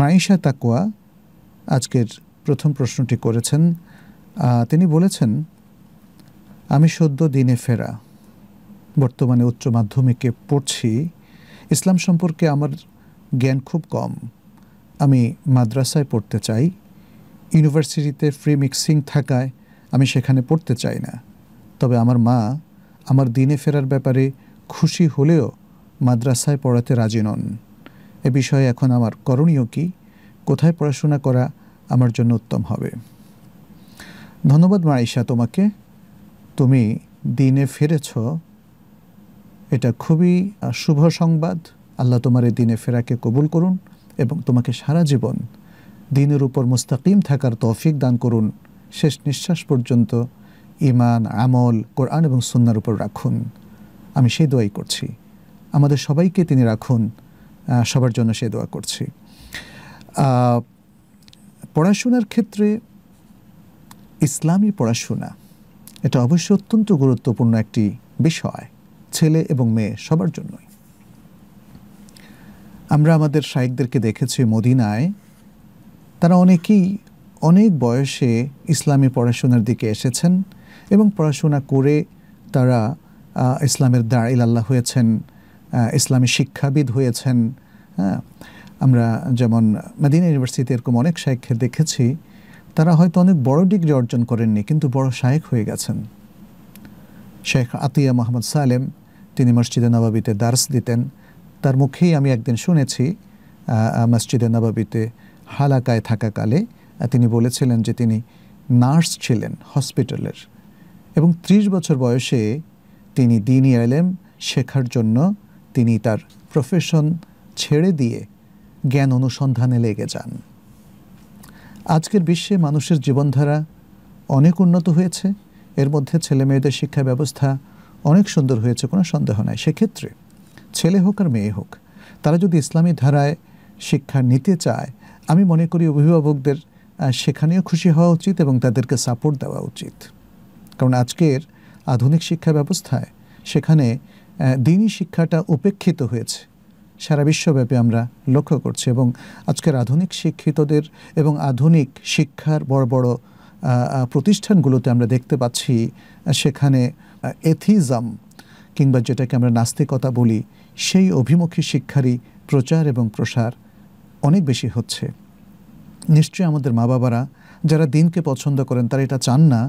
মাইশা তাকুয়া আজকের প্রথম প্রশ্নটি করেছেন তিনি বলেছেন আমি সদ্য দিনে ফেরা বর্তমানে উচ্চ মাধ্যমিকে পড়ছি ইসলাম সম্পর্কে আমার জ্ঞান খুব কম আমি মাদ্রাসায় পড়তে চাই ইউনিভার্সিটিতে ফ্রি মিক্সিং থাকায় আমি সেখানে পড়তে চাই না তবে আমার মা আমার দিনে ফেরার ব্যাপারে খুশি হলেও মাদ্রাসায় পড়াতে রাজি নন এ বিষয়ে এখন আমার করণীয় কি কোথায় পড়াশোনা করা আমার জন্য উত্তম হবে ধন্যবাদ মাইশা তোমাকে তুমি দিনে ফিরেছ এটা খুবই শুভ সংবাদ আল্লাহ তোমার এই দিনে ফেরাকে কবুল করুন এবং তোমাকে সারা জীবন দিনের উপর মুস্তাকিম থাকার তৌফিক দান করুন শেষ নিঃশ্বাস পর্যন্ত ইমান আমল কোরআন এবং সুন্নার উপর রাখুন আমি সেই দোয়াই করছি আমাদের সবাইকে তিনি রাখুন সবার জন্য সে দোয়া করছি পড়াশোনার ক্ষেত্রে ইসলামী পড়াশোনা এটা অবশ্যই অত্যন্ত গুরুত্বপূর্ণ একটি বিষয় ছেলে এবং মেয়ে সবার জন্যই আমরা আমাদের শায়েকদেরকে দেখেছি মদিনায় তারা অনেকেই অনেক বয়সে ইসলামী পড়াশোনার দিকে এসেছেন এবং পড়াশোনা করে তারা ইসলামের দাঁড়িল আল্লাহ হয়েছেন ইসলামী শিক্ষাবিদ হয়েছেন হ্যাঁ, আমরা যেমন মাদিনা ইউনিভার্সিটিতে এরকম অনেক শায়েখকে দেখেছি তারা হয়তো অনেক বড় ডিগ্রি অর্জন করেননি কিন্তু বড় শায়েখ হয়ে গেছেন শেখ আতিয়া মোহাম্মদ সালেম তিনি মসজিদে নবাবিতে দার্স দিতেন তার মুখেই আমি একদিন শুনেছি মসজিদে নবাবিতে হালাকায় থাকাকালে তিনি বলেছিলেন যে তিনি নার্স ছিলেন হসপিটালের এবং ত্রিশ বছর বয়সে তিনি দিনই এলেম শেখার জন্য তিনি তার প্রফেশন ছেড়ে দিয়ে জ্ঞান অনুসন্ধানে লেগে যান আজকের বিশ্বে মানুষের জীবনধারা অনেক উন্নত হয়েছে এর মধ্যে ছেলে মেয়েদের শিক্ষা ব্যবস্থা অনেক সুন্দর হয়েছে কোনো সন্দেহ নাই সেক্ষেত্রে ছেলে হোক আর মেয়ে হোক তারা যদি ইসলামী ধারায় শিক্ষা নিতে চায় আমি মনে করি অভিভাবকদের সেখানেও খুশি হওয়া উচিত এবং তাদেরকে সাপোর্ট দেওয়া উচিত কারণ আজকের আধুনিক শিক্ষা ব্যবস্থায় সেখানে দিনই শিক্ষাটা উপেক্ষিত হয়েছে সারা বিশ্বব্যাপী আমরা লক্ষ্য করছি এবং আজকের আধুনিক শিক্ষিতদের এবং আধুনিক শিক্ষার বড় বড় প্রতিষ্ঠানগুলোতে আমরা দেখতে পাচ্ছি সেখানে এথিজম কিংবা যেটাকে আমরা নাস্তিকতা বলি সেই অভিমুখী শিক্ষারই প্রচার এবং প্রসার অনেক বেশি হচ্ছে নিশ্চয়ই আমাদের মা বাবারা যারা দিনকে পছন্দ করেন তারা এটা চান না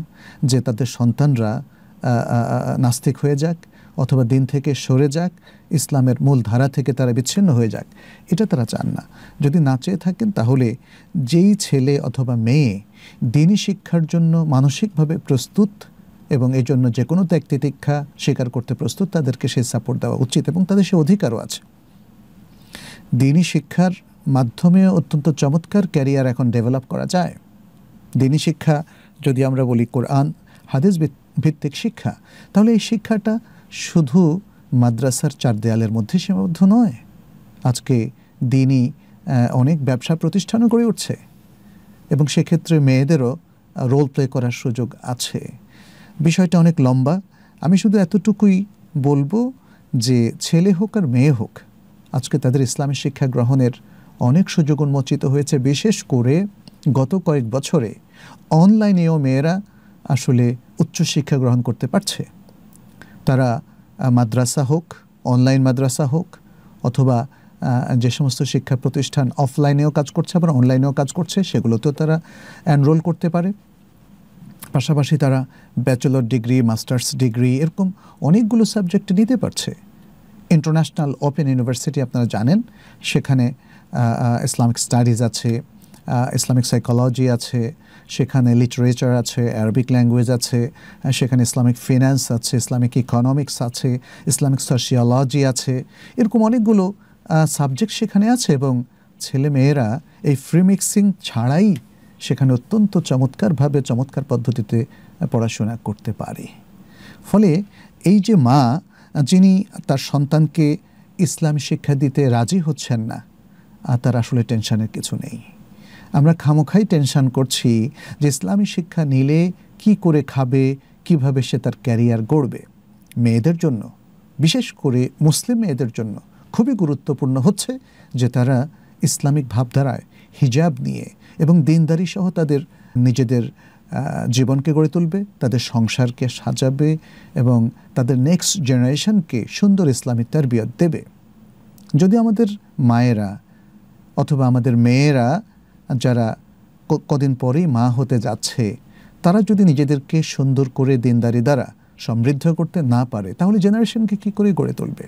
যে তাদের সন্তানরা নাস্তিক হয়ে যাক অথবা দিন থেকে সরে যাক ইসলামের মূল ধারা থেকে তারা বিচ্ছিন্ন হয়ে যাক এটা তারা চান না যদি না চেয়ে থাকেন তাহলে যেই ছেলে অথবা মেয়ে দিনই শিক্ষার জন্য মানসিকভাবে প্রস্তুত এবং এই জন্য যে কোনো ত্যাগ তিতিক্ষা স্বীকার করতে প্রস্তুত তাদেরকে সেই সাপোর্ট দেওয়া উচিত এবং তাদের সে অধিকারও আছে দিনই শিক্ষার মাধ্যমে অত্যন্ত চমৎকার ক্যারিয়ার এখন ডেভেলপ করা যায় দিনই শিক্ষা যদি আমরা বলি কোরআন হাদিস ভিত্তিক শিক্ষা তাহলে এই শিক্ষাটা শুধু মাদ্রাসার চার দেয়ালের মধ্যে সীমাবদ্ধ নয় আজকে দিনই অনেক ব্যবসা প্রতিষ্ঠানও গড়ে উঠছে এবং সেক্ষেত্রে মেয়েদেরও রোল প্লে করার সুযোগ আছে বিষয়টা অনেক লম্বা আমি শুধু এতটুকুই বলবো যে ছেলে হোক আর মেয়ে হোক আজকে তাদের ইসলামী শিক্ষা গ্রহণের অনেক সুযোগ উন্মোচিত হয়েছে বিশেষ করে গত কয়েক বছরে অনলাইনেও মেয়েরা আসলে উচ্চশিক্ষা গ্রহণ করতে পারছে তারা মাদ্রাসা হোক অনলাইন মাদ্রাসা হোক অথবা যে সমস্ত শিক্ষা প্রতিষ্ঠান অফলাইনেও কাজ করছে আবার অনলাইনেও কাজ করছে সেগুলোতেও তারা এনরোল করতে পারে পাশাপাশি তারা ব্যাচেলর ডিগ্রি মাস্টার্স ডিগ্রি এরকম অনেকগুলো সাবজেক্ট নিতে পারছে ইন্টারন্যাশনাল ওপেন ইউনিভার্সিটি আপনারা জানেন সেখানে ইসলামিক স্টাডিজ আছে ইসলামিক সাইকোলজি আছে সেখানে লিটারেচার আছে অ্যারাবিক ল্যাঙ্গুয়েজ আছে সেখানে ইসলামিক ফিন্যান্স আছে ইসলামিক ইকোনমিক্স আছে ইসলামিক সোশিয়োলজি আছে এরকম অনেকগুলো সাবজেক্ট সেখানে আছে এবং ছেলে মেয়েরা এই ফ্রি মিক্সিং ছাড়াই সেখানে অত্যন্ত চমৎকারভাবে চমৎকার পদ্ধতিতে পড়াশোনা করতে পারে ফলে এই যে মা যিনি তার সন্তানকে ইসলাম শিক্ষা দিতে রাজি হচ্ছেন না তার আসলে টেনশনের কিছু নেই আমরা খামোখাই টেনশন করছি যে ইসলামী শিক্ষা নিলে কি করে খাবে কিভাবে সে তার ক্যারিয়ার গড়বে মেয়েদের জন্য বিশেষ করে মুসলিম মেয়েদের জন্য খুবই গুরুত্বপূর্ণ হচ্ছে যে তারা ইসলামিক ভাবধারায় হিজাব নিয়ে এবং দিনদারি সহ তাদের নিজেদের জীবনকে গড়ে তুলবে তাদের সংসারকে সাজাবে এবং তাদের নেক্সট জেনারেশনকে সুন্দর ইসলামী বিয়ত দেবে যদি আমাদের মায়েরা অথবা আমাদের মেয়েরা যারা কদিন পরেই মা হতে যাচ্ছে তারা যদি নিজেদেরকে সুন্দর করে দিনদারি দ্বারা সমৃদ্ধ করতে না পারে তাহলে জেনারেশনকে কি করে গড়ে তুলবে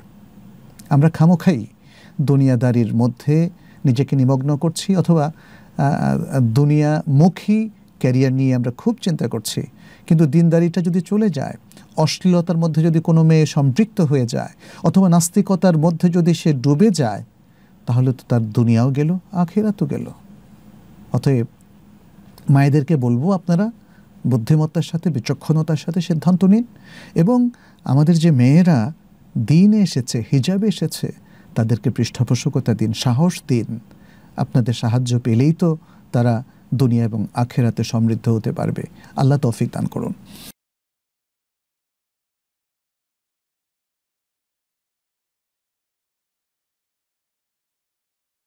আমরা খামোখাই দুনিয়াদারির মধ্যে নিজেকে নিমগ্ন করছি অথবা দুনিয়ামুখী ক্যারিয়ার নিয়ে আমরা খুব চিন্তা করছি কিন্তু দিনদারিটা যদি চলে যায় অশ্লীলতার মধ্যে যদি কোনো মেয়ে সম্পৃক্ত হয়ে যায় অথবা নাস্তিকতার মধ্যে যদি সে ডুবে যায় তাহলে তো তার দুনিয়াও গেল আখেরাতও গেল অতএব মায়েদেরকে বলবো আপনারা বুদ্ধিমত্তার সাথে বিচক্ষণতার সাথে সিদ্ধান্ত নিন এবং আমাদের যে মেয়েরা দিনে এসেছে হিজাবে এসেছে তাদেরকে পৃষ্ঠপোষকতা দিন সাহস দিন আপনাদের সাহায্য পেলেই তো তারা দুনিয়া এবং আখেরাতে সমৃদ্ধ হতে পারবে আল্লাহ তৌফিক দান করুন